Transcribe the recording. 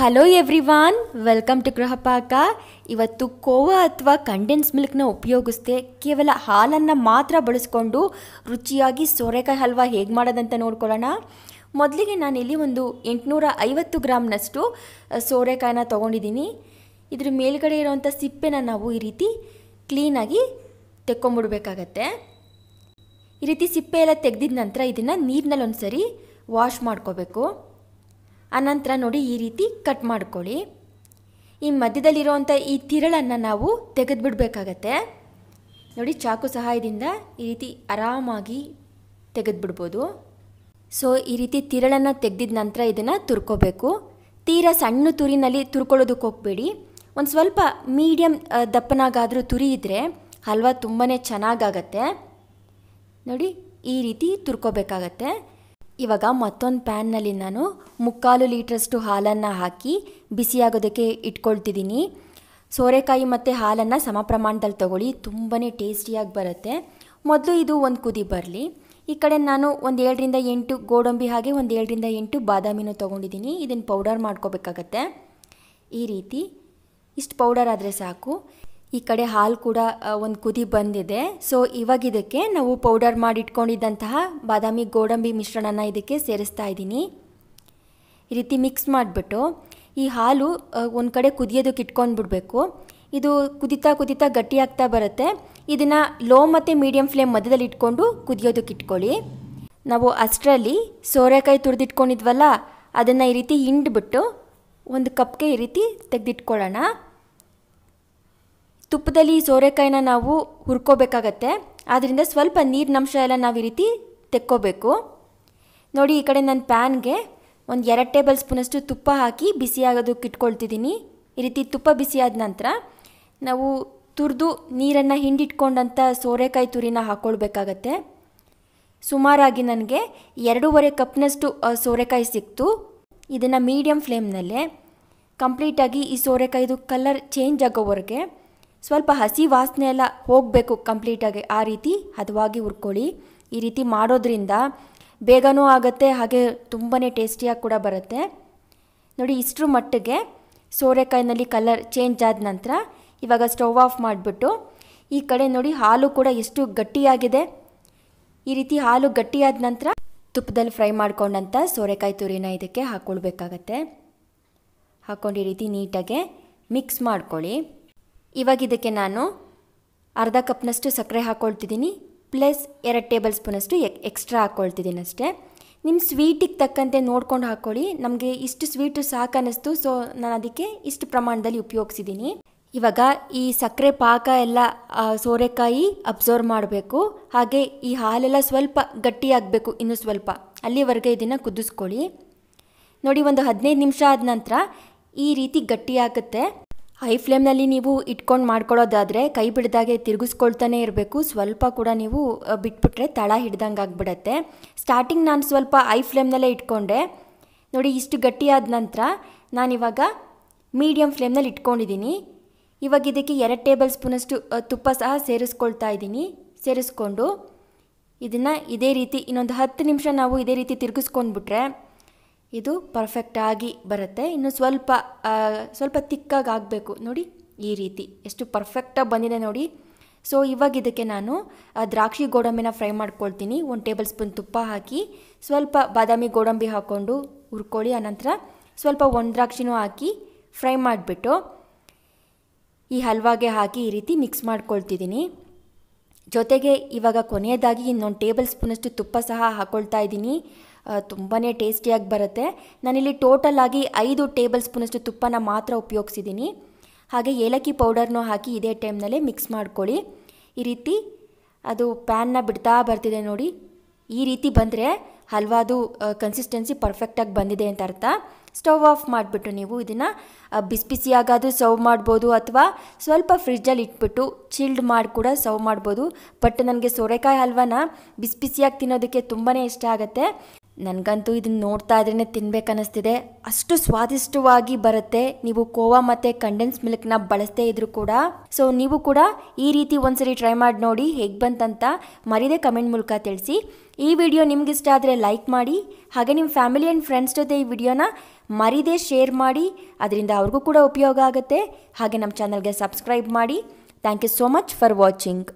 hello ವಾನ್ welcome to Gruhapaka ಇವತ್ತು ಕೋವಾ ಅಥವಾ ಕಂಡೆನ್ಸ್ ಮಿಲ್ಕ್ನ ಉಪಯೋಗಿಸ್ದೆ ಕೇವಲ ಹಾಲನ್ನು ಮಾತ್ರ ಬಳಸ್ಕೊಂಡು ರುಚಿಯಾಗಿ ಸೋರೆಕಾಯಿ ಹಲ್ವಾ ಹೇಗೆ ಮಾಡೋದಂತ ನೋಡ್ಕೊಳ್ಳೋಣ ಮೊದಲಿಗೆ ನಾನಿಲ್ಲಿ ಒಂದು ಎಂಟುನೂರ ಐವತ್ತು ಗ್ರಾಮ್ನಷ್ಟು ಸೋರೆಕಾಯಿನ ತೊಗೊಂಡಿದ್ದೀನಿ ಇದ್ರ ಮೇಲ್ಗಡೆ ಇರೋವಂಥ ಸಿಪ್ಪೆನ ನಾವು ಈ ರೀತಿ ಕ್ಲೀನಾಗಿ ತೆಕ್ಕೊಂಬಿಡ್ಬೇಕಾಗತ್ತೆ ಈ ರೀತಿ ಸಿಪ್ಪೆ ಎಲ್ಲ ತೆಗೆದಿದ ನಂತರ ಇದನ್ನು ನೀರಿನಲ್ಲಿ ಒಂದು ಸರಿ ವಾಶ್ ಮಾಡ್ಕೋಬೇಕು ಅನಂತರ ನೋಡಿ ಈ ರೀತಿ ಕಟ್ ಮಾಡ್ಕೊಳ್ಳಿ ಈ ಮಧ್ಯದಲ್ಲಿರುವಂಥ ಈ ತಿರಳನ್ನು ನಾವು ತೆಗೆದುಬಿಡ್ಬೇಕಾಗತ್ತೆ ನೋಡಿ ಚಾಕು ಸಹಾಯದಿಂದ ಈ ರೀತಿ ಆರಾಮಾಗಿ ತೆಗೆದುಬಿಡ್ಬೋದು ಸೊ ಈ ರೀತಿ ತಿರಳನ್ನು ತೆಗೆದಿದ ನಂತರ ಇದನ್ನು ತುರ್ಕೋಬೇಕು ತೀರಾ ಸಣ್ಣ ತುರಿನಲ್ಲಿ ತುರ್ಕೊಳ್ಳೋದಕ್ಕೆ ಹೋಗಬೇಡಿ ಒಂದು ಸ್ವಲ್ಪ ಮೀಡಿಯಮ್ ದಪ್ಪನಾಗಾದರೂ ತುರಿ ಇದ್ದರೆ ಹಲ್ವಾ ತುಂಬಾ ಚೆನ್ನಾಗಾಗತ್ತೆ ನೋಡಿ ಈ ರೀತಿ ತುರ್ಕೋಬೇಕಾಗತ್ತೆ ಇವಾಗ ಮತ್ತೊಂದು ಪ್ಯಾನ್ನಲ್ಲಿ ನಾನು ಮುಕ್ಕಾಲು ಲೀಟ್ರಷ್ಟು ಹಾಲನ್ನು ಹಾಕಿ ಬಿಸಿಯಾಗೋದಕ್ಕೆ ಇಟ್ಕೊಳ್ತಿದ್ದೀನಿ ಸೋರೆಕಾಯಿ ಮತ್ತು ಹಾಲನ್ನು ಸಮ ಪ್ರಮಾಣದಲ್ಲಿ ತೊಗೊಳ್ಳಿ ತುಂಬಾ ಟೇಸ್ಟಿಯಾಗಿ ಬರುತ್ತೆ ಮೊದಲು ಇದು ಒಂದು ಕುದಿ ಬರಲಿ ಈ ಕಡೆ ನಾನು ಒಂದು ಏಳರಿಂದ ಎಂಟು ಗೋಡಂಬಿ ಹಾಗೆ ಒಂದು ಏಳರಿಂದ ಎಂಟು ಬಾದಾಮಿನೂ ತೊಗೊಂಡಿದ್ದೀನಿ ಇದನ್ನು ಪೌಡರ್ ಮಾಡ್ಕೋಬೇಕಾಗತ್ತೆ ಈ ರೀತಿ ಇಷ್ಟು ಪೌಡರ್ ಆದರೆ ಸಾಕು ಈ ಕಡೆ ಹಾಲು ಕೂಡ ಒಂದು ಕುದಿ ಬಂದಿದೆ ಸೊ ಇವಾಗ ಇದಕ್ಕೆ ನಾವು ಪೌಡರ್ ಮಾಡಿ ಇಟ್ಕೊಂಡಿದ್ದಂತಹ ಬಾದಾಮಿ ಗೋಡಂಬಿ ಮಿಶ್ರಣನ ಇದಕ್ಕೆ ಸೇರಿಸ್ತಾ ಇದ್ದೀನಿ ಈ ರೀತಿ ಮಿಕ್ಸ್ ಮಾಡಿಬಿಟ್ಟು ಈ ಹಾಲು ಒಂದು ಕಡೆ ಕುದಿಯೋದಕ್ಕೆ ಇಟ್ಕೊಂಡು ಬಿಡಬೇಕು ಇದು ಕುದಿತಾ ಕುದಿತಾ ಗಟ್ಟಿಯಾಗ್ತಾ ಬರುತ್ತೆ ಇದನ್ನು ಲೋ ಮತ್ತು ಮೀಡಿಯಮ್ ಫ್ಲೇಮ್ ಮಧ್ಯದಲ್ಲಿ ಇಟ್ಕೊಂಡು ಕುದಿಯೋದಕ್ಕೆ ಇಟ್ಕೊಳ್ಳಿ ನಾವು ಅಷ್ಟರಲ್ಲಿ ಸೋರೆಕಾಯಿ ತುರಿದಿಟ್ಕೊಂಡಿದ್ವಲ್ಲ ಅದನ್ನು ಈ ರೀತಿ ಹಿಂಡ್ಬಿಟ್ಟು ಒಂದು ಕಪ್ಗೆ ಈ ರೀತಿ ತೆಗೆದಿಟ್ಕೊಳ್ಳೋಣ ತುಪ್ಪದಲ್ಲಿ ಈ ಸೋರೆಕಾಯಿನ ನಾವು ಹುರ್ಕೋಬೇಕಾಗತ್ತೆ ಆದ್ದರಿಂದ ಸ್ವಲ್ಪ ನೀರಿನಂಶ ಎಲ್ಲ ನಾವು ಈ ರೀತಿ ತೆಕ್ಕೋಬೇಕು ನೋಡಿ ಈ ಕಡೆ ನಾನು ಪ್ಯಾನ್ಗೆ ಒಂದು ಎರಡು ಟೇಬಲ್ ಸ್ಪೂನಷ್ಟು ತುಪ್ಪ ಹಾಕಿ ಬಿಸಿಯಾಗೋದಕ್ಕೆ ಇಟ್ಕೊಳ್ತಿದ್ದೀನಿ ಈ ರೀತಿ ತುಪ್ಪ ಬಿಸಿಯಾದ ನಂತರ ನಾವು ತುರಿದು ನೀರನ್ನು ಹಿಂಡಿಟ್ಕೊಂಡಂಥ ಸೋರೆಕಾಯಿ ತುರಿನ ಹಾಕ್ಕೊಳ್ಬೇಕಾಗತ್ತೆ ಸುಮಾರಾಗಿ ನನಗೆ ಎರಡೂವರೆ ಕಪ್ನಷ್ಟು ಸೋರೆಕಾಯಿ ಸಿಕ್ತು ಇದನ್ನು ಮೀಡಿಯಮ್ ಫ್ಲೇಮ್ನಲ್ಲೇ ಕಂಪ್ಲೀಟಾಗಿ ಈ ಸೋರೆಕಾಯಿದು ಕಲರ್ ಚೇಂಜ್ ಆಗೋವರೆಗೆ ಸ್ವಲ್ಪ ಹಸಿ ವಾಸನೆ ಎಲ್ಲ ಹೋಗಬೇಕು ಕಂಪ್ಲೀಟಾಗಿ ಆ ರೀತಿ ಹದವಾಗಿ ಹುರ್ಕೊಳ್ಳಿ ಈ ರೀತಿ ಮಾಡೋದ್ರಿಂದ ಬೇಗನೂ ಆಗುತ್ತೆ ಹಾಗೆ ತುಂಬಾ ಟೇಸ್ಟಿಯಾಗಿ ಕೂಡ ಬರುತ್ತೆ ನೋಡಿ ಇಷ್ಟರ ಮಟ್ಟಿಗೆ ಸೋರೆಕಾಯಿನಲ್ಲಿ ಕಲರ್ ಚೇಂಜ್ ಆದ ನಂತರ ಇವಾಗ ಸ್ಟವ್ ಆಫ್ ಮಾಡಿಬಿಟ್ಟು ಈ ಕಡೆ ನೋಡಿ ಹಾಲು ಕೂಡ ಎಷ್ಟು ಗಟ್ಟಿಯಾಗಿದೆ ಈ ರೀತಿ ಹಾಲು ಗಟ್ಟಿಯಾದ ನಂತರ ತುಪ್ಪದಲ್ಲಿ ಫ್ರೈ ಮಾಡ್ಕೊಂಡಂಥ ಸೋರೆಕಾಯಿ ತುರಿನ ಇದಕ್ಕೆ ಹಾಕ್ಕೊಳ್ಬೇಕಾಗತ್ತೆ ಹಾಕ್ಕೊಂಡು ಈ ರೀತಿ ನೀಟಾಗೆ ಮಿಕ್ಸ್ ಮಾಡ್ಕೊಳ್ಳಿ ಇವಾಗ ಇದಕ್ಕೆ ನಾನು ಅರ್ಧ ಕಪ್ನಷ್ಟು ಸಕ್ಕರೆ ಹಾಕ್ಕೊಳ್ತಿದ್ದೀನಿ ಪ್ಲಸ್ ಎರಡು ಟೇಬಲ್ ಸ್ಪೂನಷ್ಟು ಎಕ್ ಎಕ್ಸ್ಟ್ರಾ ಹಾಕ್ಕೊಳ್ತಿದ್ದೀನಿ ಅಷ್ಟೇ ನಿಮ್ಮ ಸ್ವೀಟಿಗೆ ತಕ್ಕಂತೆ ನೋಡ್ಕೊಂಡು ಹಾಕ್ಕೊಳ್ಳಿ ನಮಗೆ ಇಷ್ಟು ಸ್ವೀಟು ಸಾಕು ಅನ್ನಿಸ್ತು ಸೊ ನಾನು ಅದಕ್ಕೆ ಇಷ್ಟು ಪ್ರಮಾಣದಲ್ಲಿ ಉಪಯೋಗಿಸಿದ್ದೀನಿ ಇವಾಗ ಈ ಸಕ್ಕರೆ ಪಾಕ ಎಲ್ಲ ಸೋರೆಕಾಯಿ ಅಬ್ಸರ್ವ್ ಮಾಡಬೇಕು ಹಾಗೆ ಈ ಹಾಲೆಲ್ಲ ಸ್ವಲ್ಪ ಗಟ್ಟಿಯಾಗಬೇಕು ಇನ್ನೂ ಸ್ವಲ್ಪ ಅಲ್ಲಿವರೆಗೆ ಇದನ್ನು ಕುದಿಸ್ಕೊಳ್ಳಿ ನೋಡಿ ಒಂದು ಹದಿನೈದು ನಿಮಿಷ ಆದ ನಂತರ ಈ ರೀತಿ ಗಟ್ಟಿಯಾಗುತ್ತೆ ಹೈ ಫ್ಲೇಮ್ನಲ್ಲಿ ನೀವು ಇಟ್ಕೊಂಡು ಮಾಡ್ಕೊಳ್ಳೋದಾದರೆ ಕೈ ಬಿಡ್ದಾಗೆ ತಿರುಗಿಸ್ಕೊಳ್ತಾನೆ ಇರಬೇಕು ಸ್ವಲ್ಪ ಕೂಡ ನೀವು ಬಿಟ್ಬಿಟ್ರೆ ತಳ ಹಿಡ್ದಂಗೆ ಆಗ್ಬಿಡತ್ತೆ ಸ್ಟಾರ್ಟಿಂಗ್ ನಾನು ಸ್ವಲ್ಪ ಹೈ ಫ್ಲೇಮ್ನಲ್ಲೇ ಇಟ್ಕೊಂಡೆ ನೋಡಿ ಇಷ್ಟು ಗಟ್ಟಿಯಾದ ನಂತರ ನಾನಿವಾಗ ಮೀಡಿಯಮ್ ಫ್ಲೇಮ್ನಲ್ಲಿ ಇಟ್ಕೊಂಡಿದ್ದೀನಿ ಇವಾಗ ಇದಕ್ಕೆ ಎರಡು ಟೇಬಲ್ ಸ್ಪೂನಷ್ಟು ತುಪ್ಪ ಸಹ ಸೇರಿಸ್ಕೊಳ್ತಾ ಇದ್ದೀನಿ ಸೇರಿಸ್ಕೊಂಡು ಇದನ್ನು ಇದೇ ರೀತಿ ಇನ್ನೊಂದು ಹತ್ತು ನಿಮಿಷ ನಾವು ಇದೇ ರೀತಿ ತಿರುಗಿಸ್ಕೊಂಡ್ಬಿಟ್ರೆ ಇದು ಪರ್ಫೆಕ್ಟಾಗಿ ಬರುತ್ತೆ ಇನ್ನು ಸ್ವಲ್ಪ ಸ್ವಲ್ಪ ತಿಕ್ಕಾಗಿ ಆಗಬೇಕು ನೋಡಿ ಈ ರೀತಿ ಎಷ್ಟು ಪರ್ಫೆಕ್ಟಾಗಿ ಬಂದಿದೆ ನೋಡಿ ಸೊ ಇವಾಗ ಇದಕ್ಕೆ ನಾನು ದ್ರಾಕ್ಷಿ ಗೋಡಂಬಿನ ಫ್ರೈ ಮಾಡ್ಕೊಳ್ತೀನಿ ಒಂದು ಟೇಬಲ್ ಸ್ಪೂನ್ ತುಪ್ಪ ಹಾಕಿ ಸ್ವಲ್ಪ ಬಾದಾಮಿ ಗೋಡಂಬಿ ಹಾಕ್ಕೊಂಡು ಹುರ್ಕೊಳ್ಳಿ ಆನಂತರ ಸ್ವಲ್ಪ ಒಂದು ದ್ರಾಕ್ಷಿನೂ ಹಾಕಿ ಫ್ರೈ ಮಾಡಿಬಿಟ್ಟು ಈ ಹಲ್ವಾಗೆ ಹಾಕಿ ಈ ರೀತಿ ಮಿಕ್ಸ್ ಮಾಡ್ಕೊಳ್ತಿದ್ದೀನಿ ಜೊತೆಗೆ ಇವಾಗ ಕೊನೆಯದಾಗಿ ಇನ್ನೊಂದು ಟೇಬಲ್ ಸ್ಪೂನಷ್ಟು ತುಪ್ಪ ಸಹ ಹಾಕ್ಕೊಳ್ತಾ ಇದ್ದೀನಿ ತುಂಬಾ ಟೇಸ್ಟಿಯಾಗಿ ಬರುತ್ತೆ ನಾನಿಲ್ಲಿ ಟೋಟಲ್ ಆಗಿ ಐದು ಟೇಬಲ್ ಸ್ಪೂನಷ್ಟು ತುಪ್ಪನ ಮಾತ್ರ ಉಪಯೋಗಿಸಿದ್ದೀನಿ ಹಾಗೆ ಏಲಕ್ಕಿ ಪೌಡರ್ನೂ ಹಾಕಿ ಇದೇ ಟೈಮ್ನಲ್ಲೇ ಮಿಕ್ಸ್ ಮಾಡ್ಕೊಳ್ಳಿ ಈ ರೀತಿ ಅದು ಪ್ಯಾನ್ನ ಬಿಡ್ತಾ ಬರ್ತಿದೆ ನೋಡಿ ಈ ರೀತಿ ಬಂದರೆ ಹಲ್ವಾದು ಕನ್ಸಿಸ್ಟೆನ್ಸಿ ಪರ್ಫೆಕ್ಟಾಗಿ ಬಂದಿದೆ ಅಂತ ಅರ್ಥ ಸ್ಟವ್ ಆಫ್ ಮಾಡಿಬಿಟ್ಟು ನೀವು ಇದನ್ನು ಬಿಸಿ ಬಿಸಿಯಾಗಾದರೂ ಸರ್ವ್ ಮಾಡ್ಬೋದು ಅಥವಾ ಸ್ವಲ್ಪ ಫ್ರಿಜ್ಜಲ್ಲಿ ಇಟ್ಬಿಟ್ಟು ಚಿಲ್ಡ್ ಮಾಡಿ ಕೂಡ ಸರ್ವ್ ಮಾಡ್ಬೋದು ಬಟ್ ನನಗೆ ಸೋರೆಕಾಯಿ ಹಲ್ವಾನ ಬಿಸಿ ಬಿಸಿಯಾಗಿ ತಿನ್ನೋದಕ್ಕೆ ತುಂಬಾ ಇಷ್ಟ ಆಗುತ್ತೆ ನನಗಂತೂ ಇದನ್ನು ನೋಡ್ತಾ ಇದ್ರೇ ತಿನ್ಬೇಕನ್ನಿಸ್ತಿದೆ ಅಷ್ಟು ಸ್ವಾದಿಷ್ಟವಾಗಿ ಬರುತ್ತೆ ನೀವು ಕೋವಾ ಮತ್ತು ಕಂಡೆನ್ಸ್ ಮಿಲ್ಕ್ನ ಬಳಸದೇ ಇದ್ರೂ ಕೂಡ ಸೊ ನೀವು ಕೂಡ ಈ ರೀತಿ ಒಂದ್ಸರಿ ಟ್ರೈ ಮಾಡಿ ನೋಡಿ ಹೇಗೆ ಬಂತಂತ ಮರೀದೆ ಕಮೆಂಟ್ ಮೂಲಕ ತಿಳಿಸಿ ಈ ವಿಡಿಯೋ ನಿಮ್ಗೆ ಇಷ್ಟ ಆದರೆ ಲೈಕ್ ಮಾಡಿ ಹಾಗೆ ನಿಮ್ಮ ಫ್ಯಾಮಿಲಿ ಆ್ಯಂಡ್ ಫ್ರೆಂಡ್ಸ್ ಜೊತೆ ಈ ವಿಡಿಯೋನ ಮರೀದೆ ಶೇರ್ ಮಾಡಿ ಅದರಿಂದ ಅವ್ರಿಗೂ ಕೂಡ ಉಪಯೋಗ ಆಗುತ್ತೆ ಹಾಗೆ ನಮ್ಮ ಚಾನಲ್ಗೆ ಸಬ್ಸ್ಕ್ರೈಬ್ ಮಾಡಿ thank you so much for watching